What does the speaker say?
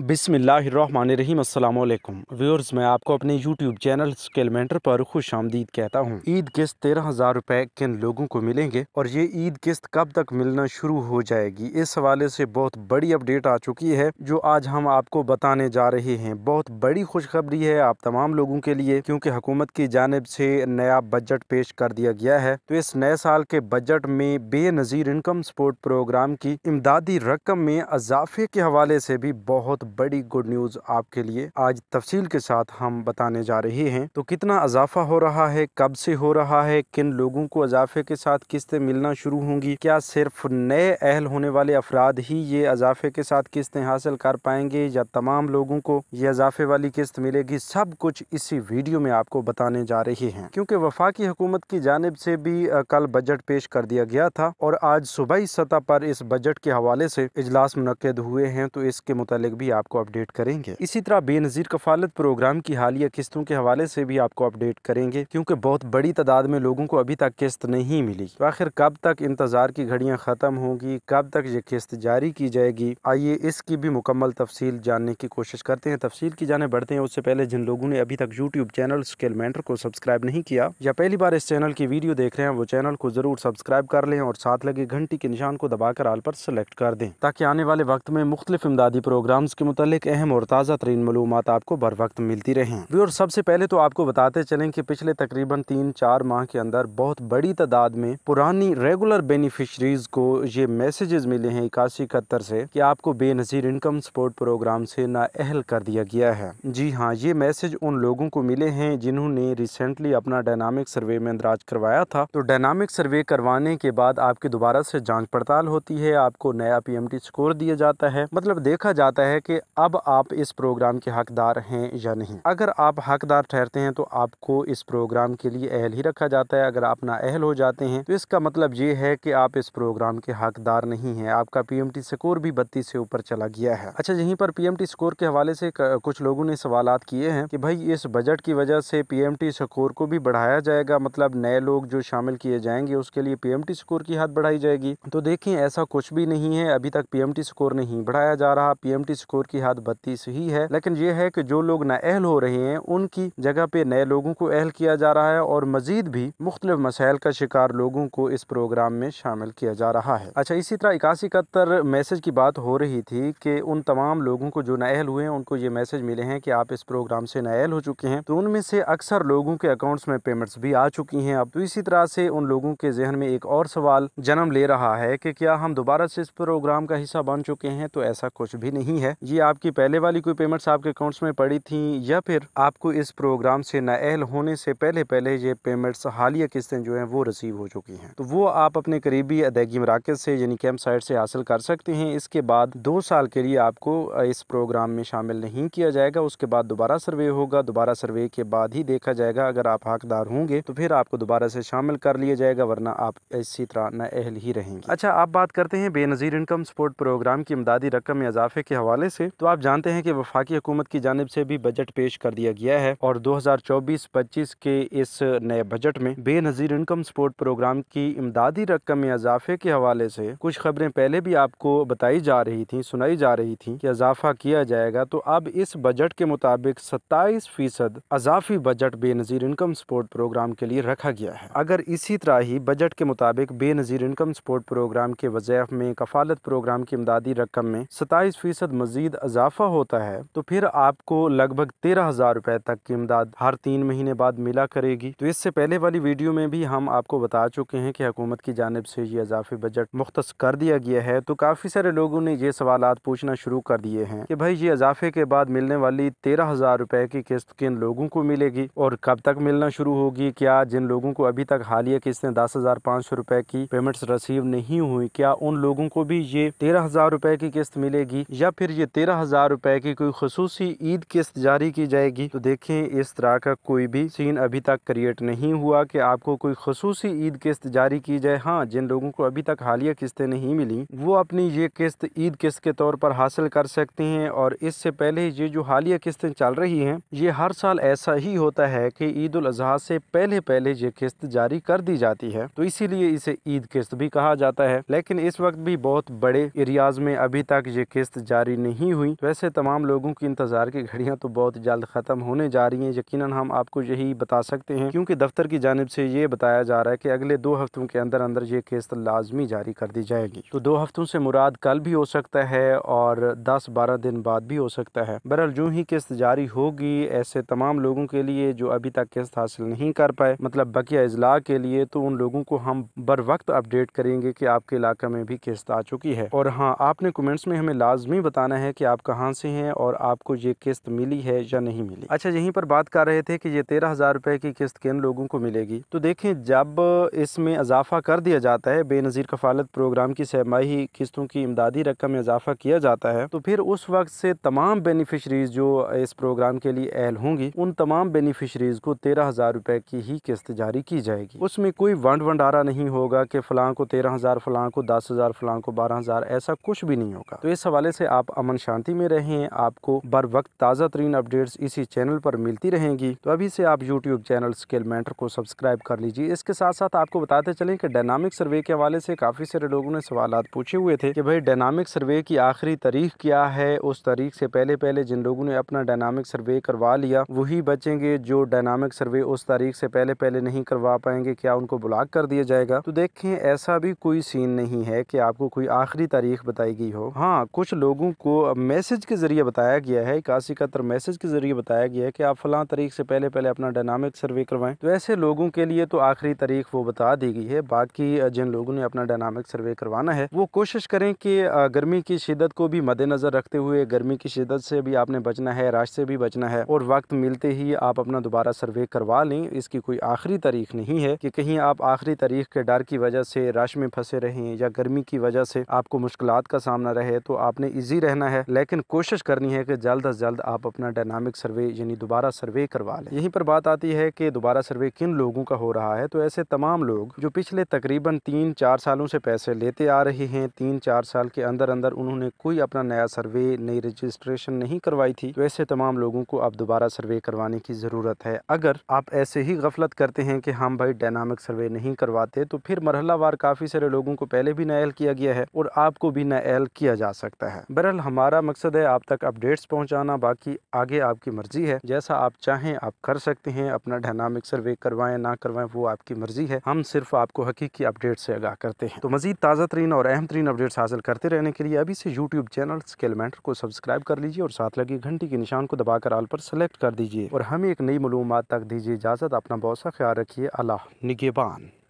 बिसमीम अल्लाम व्यूअर्स मैं आपको अपने यूट्यूब चैनल स्केल मेंटर पर खुश आमदीद कहता हूँ ईद किस्त तेरह हज़ार रुपए किन लोगों को मिलेंगे और ये ईद किस्त कब तक मिलना शुरू हो जाएगी इस हवाले से बहुत बड़ी अपडेट आ चुकी है जो आज हम आपको बताने जा रहे हैं बहुत बड़ी खुशखबरी है आप तमाम लोगों के लिए क्योंकि हुकूमत की जानब से नया बजट पेश कर दिया गया है तो इस नए साल के बजट में बेनज़ीर इनकम सपोर्ट प्रोग्राम की इमदादी रकम में इजाफे के हवाले से भी बहुत बहुत बड़ी गुड न्यूज़ आपके लिए आज तफसील के साथ हम बताने जा रहे हैं तो कितना अजाफा हो रहा है कब से हो रहा है किन लोगों को अजाफे के साथ किस्तें मिलना शुरू होंगी क्या सिर्फ नए अहल होने वाले अफराद ही ये अजाफे के साथ किस्तें हासिल कर पाएंगे या तमाम लोगों को ये अजाफे वाली किस्त मिलेगी सब कुछ इसी वीडियो में आपको बताने जा रहे हैं क्योंकि वफाकी हुकूमत की जानब से भी कल बजट पेश कर दिया गया था और आज सुबह सतह पर इस बजट के हवाले से इजलास मनद हुए हैं तो इसके मुतालिक भी आपको अपडेट करेंगे इसी तरह बेनजीर कफालत प्रोग्राम की हालिया किस्तों के हवाले से भी आपको अपडेट करेंगे क्योंकि बहुत बड़ी तादाद में लोगों को अभी तक किस्त नहीं मिली तो आखिर कब तक इंतजार की घड़ियाँ खत्म होंगी कब तक ये किस्त जारी की जाएगी आइए इसकी भी मुकम्मल तफसील जानने की कोशिश करते हैं तफसील की जाने बढ़ते हैं उससे पहले जिन लोगों ने अभी तक यूट्यूब चैनल स्केल मेंटर को सब्सक्राइब नहीं किया या पहली बार इस चैनल की वीडियो देख रहे हैं वो चैनल को जरूर सब्सक्राइब कर लें और साथ लगे घंटी के निशान को दबाकर आल पर सेलेक्ट कर दें ताकि आने वाले वक्त में मुख्तलिफ इमदादी प्रोग्राम्स के मुतालिक अहम और ताज़ा तरीन मलूम आपको बर वक्त मिलती रहें और सबसे पहले तो आपको बताते चलें कि पिछले तकरीबन तीन चार माह के अंदर बहुत बड़ी तादाद में पुरानी रेगुलर बेनिफिशरीज को ये मैसेजेस मिले हैं इक्यासी इकहत्तर से कि आपको बेनज़ीर इनकम सपोर्ट प्रोग्राम से नाअहल कर दिया गया है जी हाँ ये मैसेज उन लोगों को मिले हैं जिन्होंने रिसेंटली अपना डायनामिक सर्वे में अंदराज करवाया था तो डायनामिक सर्वे करवाने के बाद आपकी दोबारा से जांच पड़ताल होती है आपको नया पीएमटी स्कोर दिया जाता है मतलब देखा जाता है कि कि अब आप इस प्रोग्राम के हकदार हैं या नहीं अगर आप हकदार ठहरते हैं तो आपको इस प्रोग्राम के लिए अहल ही रखा जाता है अगर आप ना अहल हो जाते हैं तो इसका मतलब ये है कि आप इस प्रोग्राम के हकदार नहीं हैं आपका पीएमटी स्कोर भी बत्तीस से ऊपर चला गया है अच्छा यहीं पर पीएमटी स्कोर के हवाले से कुछ लोगों ने सवाल किए हैं कि भाई इस बजट की वजह से पीएमटी स्कोर को भी बढ़ाया जाएगा मतलब नए लोग जो शामिल किए जाएंगे उसके लिए पीएमटी स्कोर की हाथ बढ़ाई जाएगी तो देखें ऐसा कुछ भी नहीं है अभी तक पीएमटी स्कोर नहीं बढ़ाया जा रहा पीएमटी स्कोर चोर की हाथ बत्तीस ही है लेकिन ये है की जो लोग नाअहल हो रहे हैं उनकी जगह पे नए लोगों को अहल किया जा रहा है और मजीद भी मुख्तलिफ मसाइल का शिकार लोगों को इस प्रोग्राम में शामिल किया जा रहा है अच्छा इसी तरह इक्यासी इकहत्तर मैसेज की बात हो रही थी कि उन तमाम लोगों को जो नाअहल हुए हैं उनको ये मैसेज मिले हैं कि आप इस प्रोग्राम से नाअहल हो चुके हैं तो उनमें से अक्सर लोगों के अकाउंट्स में पेमेंट्स भी आ चुकी हैं अब तो इसी तरह से उन लोगों के जहन में एक और सवाल जन्म ले रहा है कि क्या हम दोबारा से इस प्रोग्राम का हिस्सा बन चुके हैं तो ऐसा कुछ भी नहीं है ये आपकी पहले वाली कोई पेमेंट्स आपके अकाउंट्स में पड़ी थी या फिर आपको इस प्रोग्राम से अहल होने से पहले पहले ये पेमेंट्स हालिया किस्तें जो हैं वो रिसीव हो चुकी हैं तो वो आप अपने करीबी अदायगी मराकज़ से यानी कैम्प साइट से हासिल कर सकते हैं इसके बाद दो साल के लिए आपको इस प्रोग्राम में शामिल नहीं किया जाएगा उसके बाद दोबारा सर्वे होगा दोबारा सर्वे के बाद ही देखा जाएगा अगर आप हकदार होंगे तो फिर आपको दोबारा से शामिल कर लिया जाएगा वरना आप इसी तरह नाअहल ही रहेंगे अच्छा आप बात करते हैं बेनज़ीर इनकम सपोर्ट प्रोग्राम की इमदादी रकम में इजाफे के हवाले से से तो आप जानते हैं कि वफाकी हुकूमत की जानब से भी बजट पेश कर दिया गया है और 2024-25 के इस नए बजट में बेनज़ीर इनकम सपोर्ट प्रोग्राम की इमदादी रकम में इजाफे के हवाले से कुछ खबरें पहले भी आपको बताई जा रही थी सुनाई जा रही थी कि इजाफा किया जाएगा तो अब इस बजट के मुताबिक सत्ताईस फीसद अजाफी budget Benazir income support programme के लिए रखा गया है अगर इसी तरह ही बजट के मुताबिक बेनज़ीर इनकम सपोर्ट प्रोग्राम के वजह में कफालत प्रोग्राम की इमदादी रकम में सताईस फीसद मजीद मज़ीद इजाफा होता है तो फिर आपको लगभग तेरह हज़ार रुपये तक की इमदाद हर तीन महीने बाद मिला करेगी तो इससे पहले वाली वीडियो में भी हम आपको बता चुके हैं कि हुकूमत की जानब से ये इजाफी बजट मुख्त कर दिया गया है तो काफ़ी सारे लोगों ने ये सवाल पूछना शुरू कर दिए हैं कि भाई ये इजाफे के बाद मिलने वाली तेरह हज़ार रुपये की किस्त किन लोगों को मिलेगी और कब तक मिलना शुरू होगी क्या जिन लोगों को अभी तक हालिया किस्तें दस हज़ार पाँच सौ रुपये की पेमेंट्स रिसीव नहीं हुई क्या उन लोगों को भी ये तेरह हज़ार रुपये की किस्त मिलेगी या फिर ये तेरह हज़ार रुपए की कोई खसूस ईद किस्त जारी की जाएगी तो देखें इस तरह का कोई भी सीन अभी तक क्रिएट नहीं हुआ कि आपको कोई खसूस ईद किस्त जारी की जाए हाँ जिन लोगों को अभी तक हालिया किस्तें नहीं मिली वो अपनी ये किस्त ईद किस्त के तौर पर हासिल कर सकते हैं और इससे पहले ये जो हालिया किस्तें चल रही है ये हर साल ऐसा ही होता है की ईद उल अजहा से पहले पहले ये किस्त जारी कर दी जाती है तो इसीलिए इसे ईद किस्त भी कहा जाता है लेकिन इस वक्त भी बहुत बड़े एरियाज में अभी तक ये किस्त जारी नहीं नहीं हुई वैसे तमाम लोगों की इंतज़ार की घड़ियाँ तो बहुत जल्द ख़त्म होने जा रही हैं यकीन हम आपको यही बता सकते हैं क्योंकि दफ्तर की जानब से ये बताया जा रहा है कि अगले दो हफ्तों के अंदर अंदर ये किस्त लाजमी जारी कर दी जाएगी तो दो हफ्तों से मुराद कल भी हो सकता है और दस बारह दिन बाद भी हो सकता है बहरहाल जो ही किस्त जारी होगी ऐसे तमाम लोगों के लिए जो अभी तक किस्त हासिल नहीं कर पाए मतलब बकिया अजला के लिए तो उन लोगों को हम बर वक्त अपडेट करेंगे कि आपके इलाका में भी किस्त आ चुकी है और हाँ आपने कमेंट्स में हमें लाजमी बताना है है कि आप कहाँ से हैं और आपको ये किस्त मिली है या नहीं मिली अच्छा यहीं पर बात कर रहे थे कि ये तेरह हज़ार रुपये की किस्त किन लोगों को मिलेगी तो देखें जब इसमें इजाफा कर दिया जाता है बेनज़ीर कफालत प्रोग्राम की सहमाही किस्तों की इमदादी रकम में इजाफा किया जाता है तो फिर उस वक्त से तमाम बेनिफिशरीज़ जो इस प्रोग्राम के लिए अहल होंगी उन तमाम बेनिफिशरीज़ को तेरह हज़ार रुपये की ही किस्त जारी की जाएगी उसमें कोई वंड वंडारा नहीं होगा कि फलां को तेरह हज़ार फलां को दस हज़ार फलां को बारह हज़ार ऐसा कुछ भी नहीं होगा तो इस हवाले से आप अमन शांति में रहें आपको बर वक्त ताज़ा तरीन अपडेट्स इसी चैनल पर मिलती रहेंगी तो अभी से आप यूट्यूब चैनल स्केल मैंटर को सब्सक्राइब कर लीजिए इसके साथ साथ आपको बताते चलें कि डायनामिक सर्वे के हवाले से काफ़ी सारे लोगों ने सवाल पूछे हुए थे कि भाई डायनामिक सर्वे की आखिरी तारीख क्या है उस तारीख से पहले पहले जिन लोगों ने अपना डायनामिक सर्वे करवा लिया वही बचेंगे जो डायनामिक सर्वे उस तारीख से पहले पहले नहीं करवा पाएंगे क्या उनको ब्लॉक कर दिया जाएगा तो देखें ऐसा भी कोई सीन नहीं है कि आपको कोई आखिरी तारीख बताई गई हो हाँ कुछ लोगों को मैसेज के ज़रिए बताया गया है इक्यासी इकहत्तर मैसेज के ज़रिए बताया गया है कि आप फलां तारीख से पहले पहले अपना डायनामिक सर्वे करवाएं तो ऐसे लोगों के लिए तो आखिरी तारीख वो बता दी गई है बाकी जिन लोगों ने अपना डायनामिक सर्वे करवाना है वो कोशिश करें कि गर्मी की शिदत को भी मद्देनज़र रखते हुए गर्मी की शिदत से भी आपने बचना है राश से भी बचना है और वक्त मिलते ही आप अपना दोबारा सर्वे करवा लें इसकी कोई आखिरी तारीख नहीं है कि कहीं आप आखिरी तारीख के डर की वजह से राश में फंसे रहें या गर्मी की वजह से आपको मुश्किल का सामना रहे तो आपने ईजी रहना है है लेकिन कोशिश करनी है कि जल्द अज जल्द आप अपना डायनामिक सर्वे यानी दोबारा सर्वे करवा लें यहीं पर बात आती है कि दोबारा सर्वे किन लोगों का हो रहा है तो ऐसे तमाम लोग जो पिछले तकरीबन तीन चार सालों से पैसे लेते आ रहे हैं तीन चार साल के अंदर अंदर उन्होंने कोई अपना नया सर्वे नई रजिस्ट्रेशन नहीं करवाई थी तो ऐसे तमाम लोगों को आप दोबारा सर्वे करवाने की ज़रूरत है अगर आप ऐसे ही गफलत करते हैं कि हम भाई डायनामिक सर्वे नहीं करवाते तो फिर मरहलावार काफ़ी सारे लोगों को पहले भी नायल किया गया है और आपको भी नायल किया जा सकता है बहरहाल हमारा हमारा मकसद है आप तक अपडेट्स पहुँचाना बाकी आगे आपकी मर्ज़ी है जैसा आप चाहें आप कर सकते हैं अपना डायनामिक सर्वे करवाएं ना करवाएं वो आपकी मर्ज़ी है हम सिर्फ आपको हकीकी अपडेट से आगाह करते हैं तो मजीद ताज़ा तरीन और अहम तरीन अपडेट्स हासिल करते रहने के लिए अभी से यूट्यूब चैनल स्केलमेंटर को सब्सक्राइब कर लीजिए और साथ लगी घंटी के निशान को दबाकर आल पर सेलेक्ट कर दीजिए और हमें एक नई मलूमत तक दीजिए इजाज़त अपना बहुत सा ख्याल रखिए अल्लाह निगेबान